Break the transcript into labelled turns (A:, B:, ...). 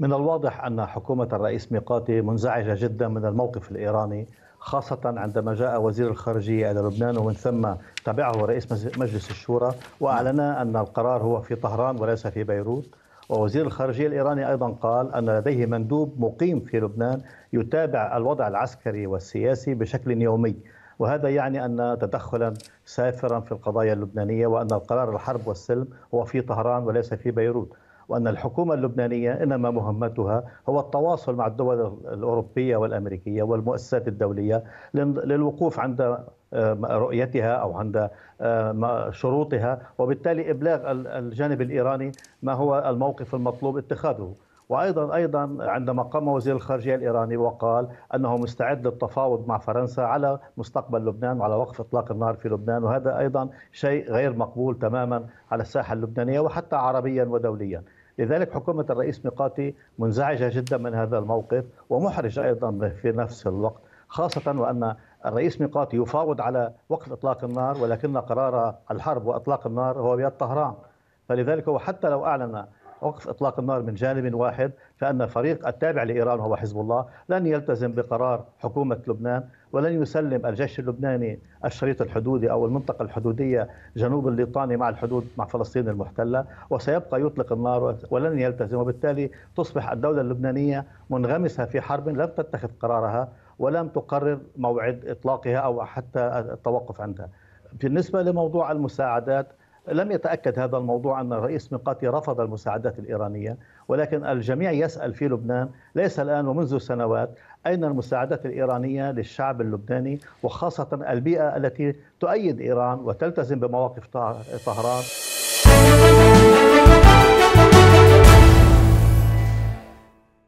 A: من الواضح أن حكومة الرئيس ميقاتي منزعجة جدا من الموقف الإيراني خاصة عندما جاء وزير الخارجية إلى لبنان ومن ثم تبعه رئيس مجلس الشورى وأعلن أن القرار هو في طهران وليس في بيروت ووزير الخارجية الإيراني أيضا قال أن لديه مندوب مقيم في لبنان يتابع الوضع العسكري والسياسي بشكل يومي وهذا يعني أن تدخلا سافرا في القضايا اللبنانية وأن القرار الحرب والسلم هو في طهران وليس في بيروت وأن الحكومة اللبنانية إنما مهمتها هو التواصل مع الدول الأوروبية والأمريكية والمؤسسات الدولية للوقوف عند آه، رؤيتها او عند آه، شروطها وبالتالي ابلاغ الجانب الايراني ما هو الموقف المطلوب اتخاذه وايضا ايضا عندما قام وزير الخارجيه الايراني وقال انه مستعد للتفاوض مع فرنسا على مستقبل لبنان وعلى وقف اطلاق النار في لبنان وهذا ايضا شيء غير مقبول تماما على الساحه اللبنانيه وحتى عربيا ودوليا لذلك حكومة الرئيس ميقاتي منزعجة جدا من هذا الموقف ومحرج أيضا في نفس الوقت خاصة وأن الرئيس ميقاتي يفاوض على وقف إطلاق النار ولكن قرار الحرب وإطلاق النار هو بيد طهران فلذلك هو حتى لو أعلن وقف اطلاق النار من جانب واحد فان الفريق التابع لايران وهو حزب الله لن يلتزم بقرار حكومه لبنان ولن يسلم الجيش اللبناني الشريط الحدودي او المنطقه الحدوديه جنوب الليطاني مع الحدود مع فلسطين المحتله وسيبقى يطلق النار ولن يلتزم وبالتالي تصبح الدوله اللبنانيه منغمسه في حرب لم تتخذ قرارها ولم تقرر موعد اطلاقها او حتى التوقف عندها. بالنسبه لموضوع المساعدات لم يتأكد هذا الموضوع أن الرئيس ميقاتي رفض المساعدات الإيرانية ولكن الجميع يسأل في لبنان ليس الآن ومنذ سنوات أين المساعدات الإيرانية للشعب اللبناني وخاصة البيئة التي تؤيد إيران وتلتزم بمواقف طهران